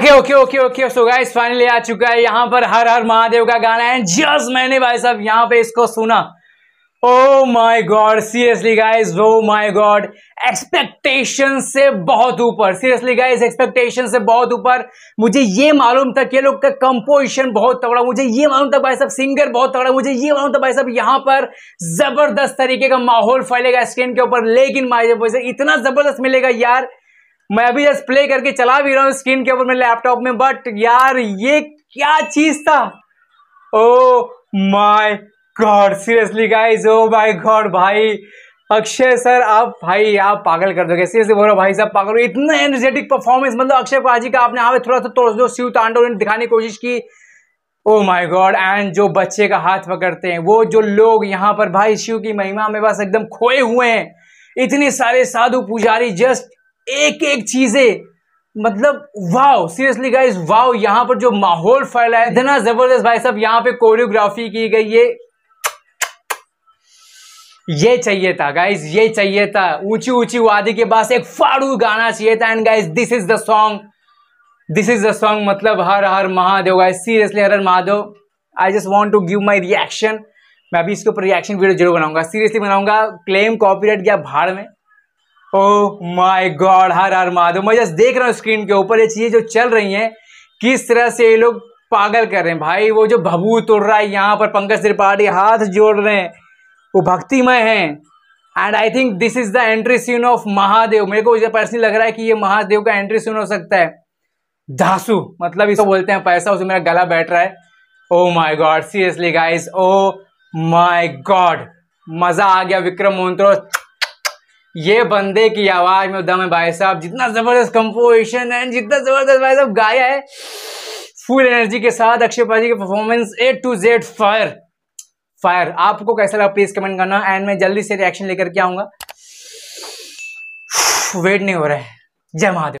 okay okay okay okay so guys finally आ चुका है यहाँ पर हर हर महादेव का गाना है जस मैंने भाई साहब यहाँ पे इसको सुना oh my god seriously guys oh my god expectation से बहुत ऊपर सीरियसली गाइस एक्सपेक्टेशन से बहुत ऊपर मुझे ये मालूम था कि लोग का कंपोजिशन बहुत तगड़ा मुझे ये मालूम था भाई साहब सिंगर बहुत तगड़ा मुझे ये मालूम था भाई साहब यहाँ पर जबरदस्त तरीके का माहौल फैलेगा स्क्रीन के ऊपर लेकिन माई इतना जबरदस्त मिलेगा यार मैं अभी जस्ट प्ले करके चला भी रहा हूँ स्क्रीन के ऊपर मेरे लैपटॉप में बट यार ये क्या चीज था oh my god seriously guys oh my god भाई अक्षय सर आप भाई आप पागल कर दोगे सीरियसली बोल रहे भाई साहब पागल इतना एनर्जेटिक परफॉर्मेंस मतलब अक्षय कुमार जी का आपने यहाँ थोड़ा सा तोड़ दो शिव तांडव ने दिखाने की कोशिश की ओ माई गॉड एंड जो बच्चे का हाथ पकड़ते हैं वो जो लोग यहाँ पर भाई शिव की महिमा में बस एकदम खोए हुए हैं इतने सारे साधु पुजारी जस्ट एक एक चीजें मतलब वाओ सीरियसली गाइज वाओ यहाँ पर जो माहौल फैला है इतना जबरदस्त भाई साहब यहाँ पे कोरियोग्राफी की गई है ये चाहिए था गाइज ये चाहिए था ऊंची ऊंची वादी के पास एक फाड़ू गाना चाहिए था and guys this is the song this is the song मतलब Har Har Mahadev guys seriously Har Har Mahadev I just want to give my reaction मैं अभी इसके ऊपर रिएक्शन वीडियो जरूर बनाऊंगा सीरियसली बनाऊंगा क्लेम कॉपीराइट गया भाड़ में oh my god Har Har Mahadev मैं जस्ट देख रहा हूँ स्क्रीन के ऊपर ये चीज़ें जो चल रही हैं किस तरह से ये लोग पागल कर रहे हैं भाई वो जो भभूत उड़ रहा है यहाँ पर पंकज त्रिपाठी हाथ जोड़ रहे हैं वो भक्तिमय हैं and I think this is the entry scene of Mahadev मेरे को पर्सनली लग रहा है कि ये महादेव का एंट्री सीन हो सकता है धासु मतलब इसको बोलते हैं पैसा उसे मेरा गला बैठ रहा है oh my god seriously guys oh my god मज़ा आ गया विक्रम मोहन ये बंदे की आवाज में दम है भाई साहब जितना जबरदस्त कंपोजिशन है जितना जबरदस्त भाई साहब गाया है फुल एनर्जी के साथ अक्षय पाजी की performance A to Z fire fire आपको कैसा लगा प्लीज कमेंट करना एंड मैं जल्दी से रिएक्शन लेकर के आऊंगा वेट नहीं हो रहा है जय महादेव